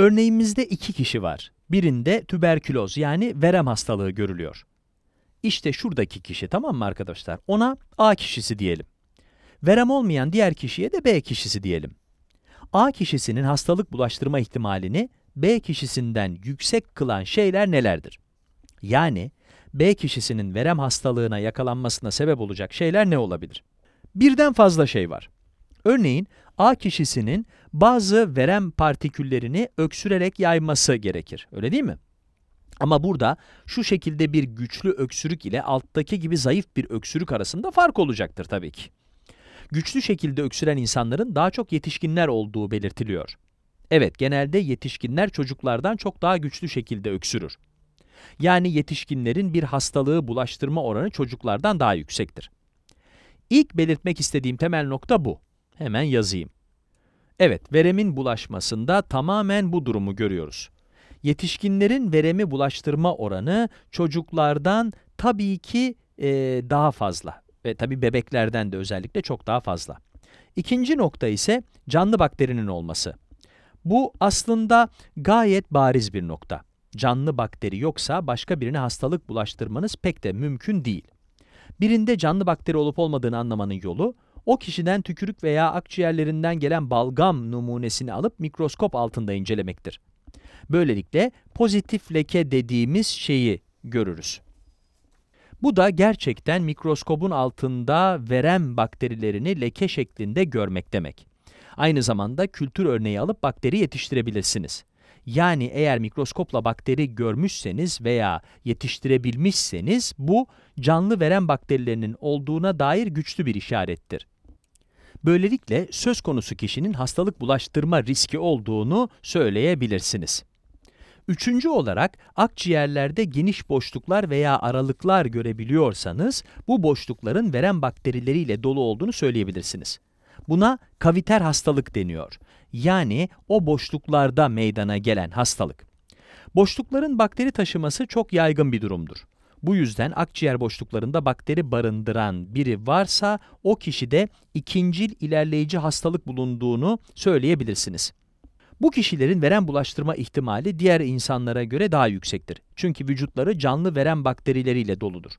Örneğimizde iki kişi var. Birinde tüberküloz yani verem hastalığı görülüyor. İşte şuradaki kişi tamam mı arkadaşlar? Ona A kişisi diyelim. Verem olmayan diğer kişiye de B kişisi diyelim. A kişisinin hastalık bulaştırma ihtimalini B kişisinden yüksek kılan şeyler nelerdir? Yani B kişisinin verem hastalığına yakalanmasına sebep olacak şeyler ne olabilir? Birden fazla şey var. Örneğin A kişisinin bazı verem partiküllerini öksürerek yayması gerekir. Öyle değil mi? Ama burada şu şekilde bir güçlü öksürük ile alttaki gibi zayıf bir öksürük arasında fark olacaktır tabii ki. Güçlü şekilde öksüren insanların daha çok yetişkinler olduğu belirtiliyor. Evet, genelde yetişkinler çocuklardan çok daha güçlü şekilde öksürür. Yani yetişkinlerin bir hastalığı bulaştırma oranı çocuklardan daha yüksektir. İlk belirtmek istediğim temel nokta bu. Hemen yazayım. Evet, veremin bulaşmasında tamamen bu durumu görüyoruz. Yetişkinlerin veremi bulaştırma oranı çocuklardan tabii ki e, daha fazla ve tabii bebeklerden de özellikle çok daha fazla. İkinci nokta ise canlı bakterinin olması. Bu aslında gayet bariz bir nokta. Canlı bakteri yoksa başka birine hastalık bulaştırmanız pek de mümkün değil. Birinde canlı bakteri olup olmadığını anlamanın yolu, o kişiden tükürük veya akciğerlerinden gelen balgam numunesini alıp mikroskop altında incelemektir. Böylelikle pozitif leke dediğimiz şeyi görürüz. Bu da gerçekten mikroskobun altında verem bakterilerini leke şeklinde görmek demek. Aynı zamanda kültür örneği alıp bakteri yetiştirebilirsiniz. Yani eğer mikroskopla bakteri görmüşseniz veya yetiştirebilmişseniz bu canlı verem bakterilerinin olduğuna dair güçlü bir işarettir. Böylelikle söz konusu kişinin hastalık bulaştırma riski olduğunu söyleyebilirsiniz. Üçüncü olarak akciğerlerde geniş boşluklar veya aralıklar görebiliyorsanız bu boşlukların veren bakterileriyle dolu olduğunu söyleyebilirsiniz. Buna kaviter hastalık deniyor. Yani o boşluklarda meydana gelen hastalık. Boşlukların bakteri taşıması çok yaygın bir durumdur. Bu yüzden akciğer boşluklarında bakteri barındıran biri varsa o kişide ikincil ilerleyici hastalık bulunduğunu söyleyebilirsiniz. Bu kişilerin verem bulaştırma ihtimali diğer insanlara göre daha yüksektir. Çünkü vücutları canlı verem bakterileriyle doludur.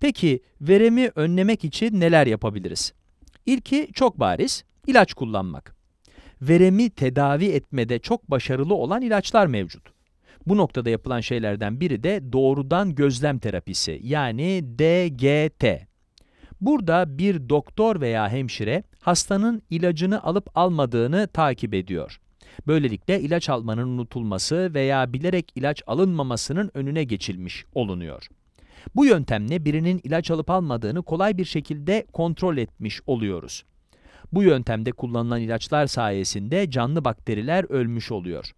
Peki veremi önlemek için neler yapabiliriz? İlki çok bariz, ilaç kullanmak. Veremi tedavi etmede çok başarılı olan ilaçlar mevcut. Bu noktada yapılan şeylerden biri de doğrudan gözlem terapisi yani DGT. Burada bir doktor veya hemşire hastanın ilacını alıp almadığını takip ediyor. Böylelikle ilaç almanın unutulması veya bilerek ilaç alınmamasının önüne geçilmiş olunuyor. Bu yöntemle birinin ilaç alıp almadığını kolay bir şekilde kontrol etmiş oluyoruz. Bu yöntemde kullanılan ilaçlar sayesinde canlı bakteriler ölmüş oluyor.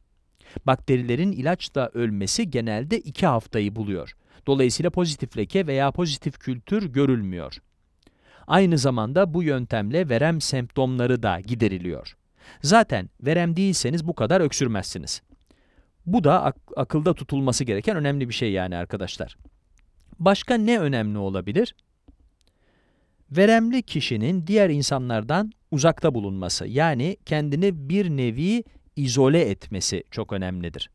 Bakterilerin ilaçla ölmesi genelde 2 haftayı buluyor. Dolayısıyla pozitif leke veya pozitif kültür görülmüyor. Aynı zamanda bu yöntemle verem semptomları da gideriliyor. Zaten verem değilseniz bu kadar öksürmezsiniz. Bu da ak akılda tutulması gereken önemli bir şey yani arkadaşlar. Başka ne önemli olabilir? Veremli kişinin diğer insanlardan uzakta bulunması, yani kendini bir nevi izole etmesi çok önemlidir.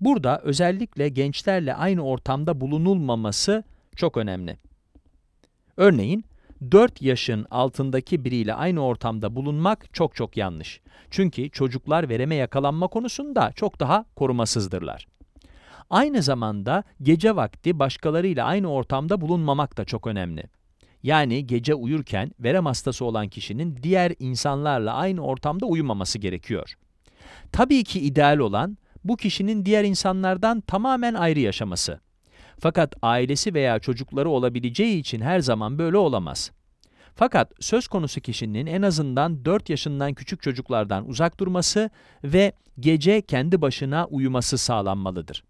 Burada özellikle gençlerle aynı ortamda bulunulmaması çok önemli. Örneğin 4 yaşın altındaki biriyle aynı ortamda bulunmak çok çok yanlış. Çünkü çocuklar vereme yakalanma konusunda çok daha korumasızdırlar. Aynı zamanda gece vakti başkalarıyla aynı ortamda bulunmamak da çok önemli. Yani gece uyurken verem hastası olan kişinin diğer insanlarla aynı ortamda uyumaması gerekiyor. Tabii ki ideal olan bu kişinin diğer insanlardan tamamen ayrı yaşaması. Fakat ailesi veya çocukları olabileceği için her zaman böyle olamaz. Fakat söz konusu kişinin en azından 4 yaşından küçük çocuklardan uzak durması ve gece kendi başına uyuması sağlanmalıdır.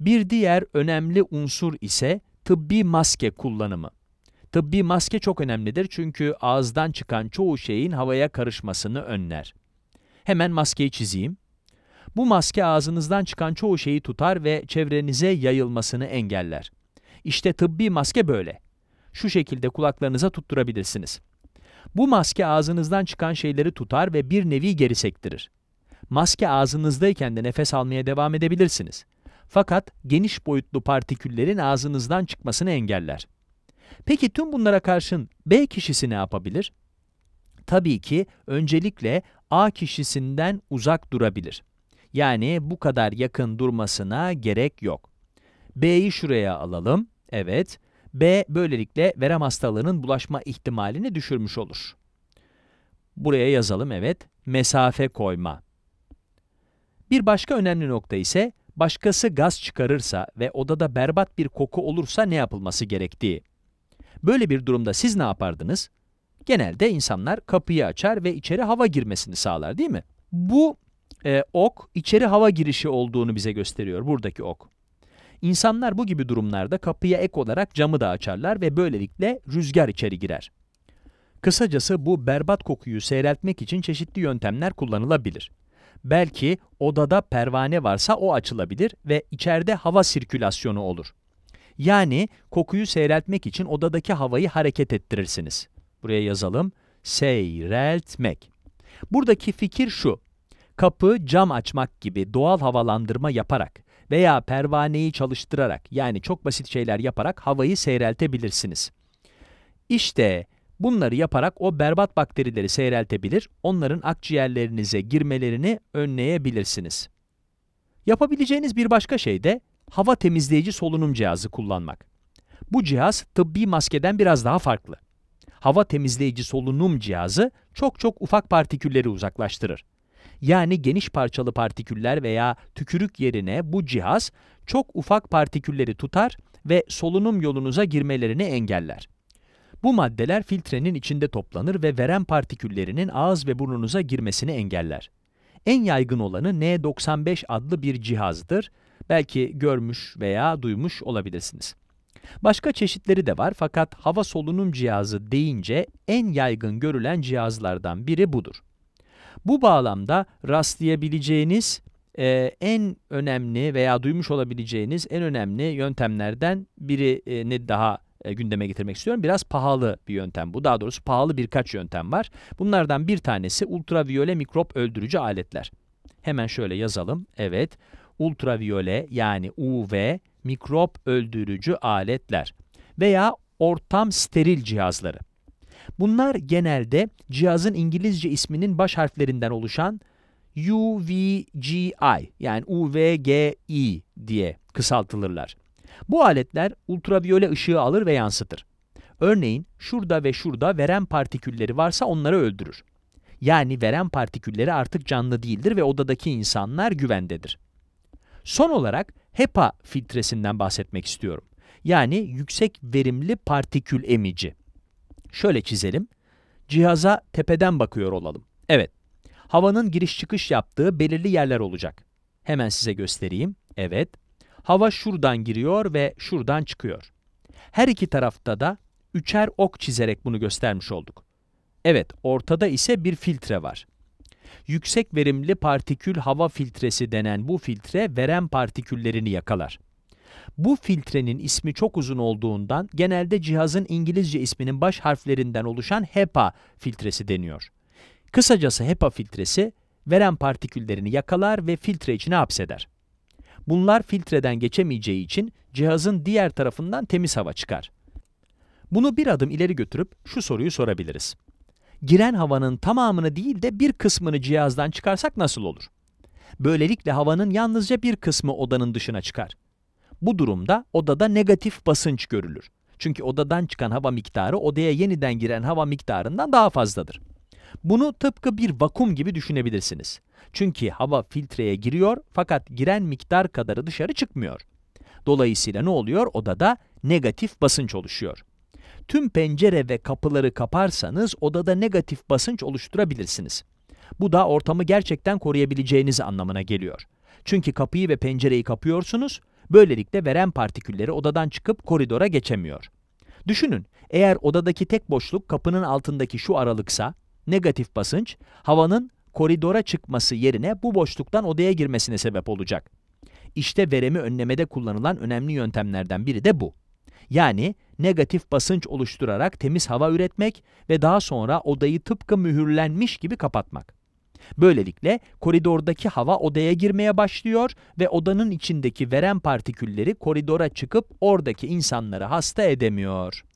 Bir diğer önemli unsur ise tıbbi maske kullanımı. Tıbbi maske çok önemlidir çünkü ağızdan çıkan çoğu şeyin havaya karışmasını önler. Hemen maskeyi çizeyim. Bu maske ağzınızdan çıkan çoğu şeyi tutar ve çevrenize yayılmasını engeller. İşte tıbbi maske böyle. Şu şekilde kulaklarınıza tutturabilirsiniz. Bu maske ağzınızdan çıkan şeyleri tutar ve bir nevi geri sektirir. Maske ağzınızdayken de nefes almaya devam edebilirsiniz. Fakat geniş boyutlu partiküllerin ağzınızdan çıkmasını engeller. Peki tüm bunlara karşın B kişisi ne yapabilir? Tabii ki öncelikle A kişisinden uzak durabilir. Yani bu kadar yakın durmasına gerek yok. B'yi şuraya alalım. Evet. B böylelikle verem hastalığının bulaşma ihtimalini düşürmüş olur. Buraya yazalım evet. Mesafe koyma. Bir başka önemli nokta ise başkası gaz çıkarırsa ve odada berbat bir koku olursa ne yapılması gerektiği. Böyle bir durumda siz ne yapardınız? genelde insanlar kapıyı açar ve içeri hava girmesini sağlar değil mi? Bu e, ok içeri hava girişi olduğunu bize gösteriyor buradaki ok. İnsanlar bu gibi durumlarda kapıya ek olarak camı da açarlar ve böylelikle rüzgar içeri girer. Kısacası bu berbat kokuyu seyreltmek için çeşitli yöntemler kullanılabilir. Belki odada pervane varsa o açılabilir ve içeride hava sirkülasyonu olur. Yani kokuyu seyreltmek için odadaki havayı hareket ettirirsiniz. Buraya yazalım. Seyreltmek. Buradaki fikir şu. Kapı cam açmak gibi doğal havalandırma yaparak veya pervaneyi çalıştırarak yani çok basit şeyler yaparak havayı seyreltebilirsiniz. İşte bunları yaparak o berbat bakterileri seyreltebilir, onların akciğerlerinize girmelerini önleyebilirsiniz. Yapabileceğiniz bir başka şey de hava temizleyici solunum cihazı kullanmak. Bu cihaz tıbbi maskeden biraz daha farklı hava temizleyici solunum cihazı çok çok ufak partikülleri uzaklaştırır. Yani geniş parçalı partiküller veya tükürük yerine bu cihaz çok ufak partikülleri tutar ve solunum yolunuza girmelerini engeller. Bu maddeler filtrenin içinde toplanır ve veren partiküllerinin ağız ve burnunuza girmesini engeller. En yaygın olanı N95 adlı bir cihazdır. Belki görmüş veya duymuş olabilirsiniz. Başka çeşitleri de var fakat hava solunum cihazı deyince en yaygın görülen cihazlardan biri budur. Bu bağlamda rastlayabileceğiniz e, en önemli veya duymuş olabileceğiniz en önemli yöntemlerden birini e, daha e, gündeme getirmek istiyorum. Biraz pahalı bir yöntem bu. Daha doğrusu pahalı birkaç yöntem var. Bunlardan bir tanesi ultraviyole mikrop öldürücü aletler. Hemen şöyle yazalım. Evet, ultraviyole yani UV mikrop öldürücü aletler veya ortam steril cihazları. Bunlar genelde cihazın İngilizce isminin baş harflerinden oluşan UVGI yani UVGI diye kısaltılırlar. Bu aletler ultraviyole ışığı alır ve yansıtır. Örneğin şurada ve şurada veren partikülleri varsa onları öldürür. Yani veren partikülleri artık canlı değildir ve odadaki insanlar güvendedir. Son olarak HEPA filtresinden bahsetmek istiyorum. Yani yüksek verimli partikül emici. Şöyle çizelim. Cihaza tepeden bakıyor olalım. Evet, havanın giriş çıkış yaptığı belirli yerler olacak. Hemen size göstereyim. Evet, hava şuradan giriyor ve şuradan çıkıyor. Her iki tarafta da üçer ok çizerek bunu göstermiş olduk. Evet, ortada ise bir filtre var yüksek verimli partikül hava filtresi denen bu filtre verem partiküllerini yakalar. Bu filtrenin ismi çok uzun olduğundan genelde cihazın İngilizce isminin baş harflerinden oluşan HEPA filtresi deniyor. Kısacası HEPA filtresi verem partiküllerini yakalar ve filtre içine hapseder. Bunlar filtreden geçemeyeceği için cihazın diğer tarafından temiz hava çıkar. Bunu bir adım ileri götürüp şu soruyu sorabiliriz giren havanın tamamını değil de bir kısmını cihazdan çıkarsak nasıl olur? Böylelikle havanın yalnızca bir kısmı odanın dışına çıkar. Bu durumda odada negatif basınç görülür. Çünkü odadan çıkan hava miktarı odaya yeniden giren hava miktarından daha fazladır. Bunu tıpkı bir vakum gibi düşünebilirsiniz. Çünkü hava filtreye giriyor fakat giren miktar kadarı dışarı çıkmıyor. Dolayısıyla ne oluyor? Odada negatif basınç oluşuyor tüm pencere ve kapıları kaparsanız odada negatif basınç oluşturabilirsiniz. Bu da ortamı gerçekten koruyabileceğiniz anlamına geliyor. Çünkü kapıyı ve pencereyi kapıyorsunuz, böylelikle veren partikülleri odadan çıkıp koridora geçemiyor. Düşünün, eğer odadaki tek boşluk kapının altındaki şu aralıksa, negatif basınç, havanın koridora çıkması yerine bu boşluktan odaya girmesine sebep olacak. İşte veremi önlemede kullanılan önemli yöntemlerden biri de bu. Yani negatif basınç oluşturarak temiz hava üretmek ve daha sonra odayı tıpkı mühürlenmiş gibi kapatmak. Böylelikle koridordaki hava odaya girmeye başlıyor ve odanın içindeki veren partikülleri koridora çıkıp oradaki insanları hasta edemiyor.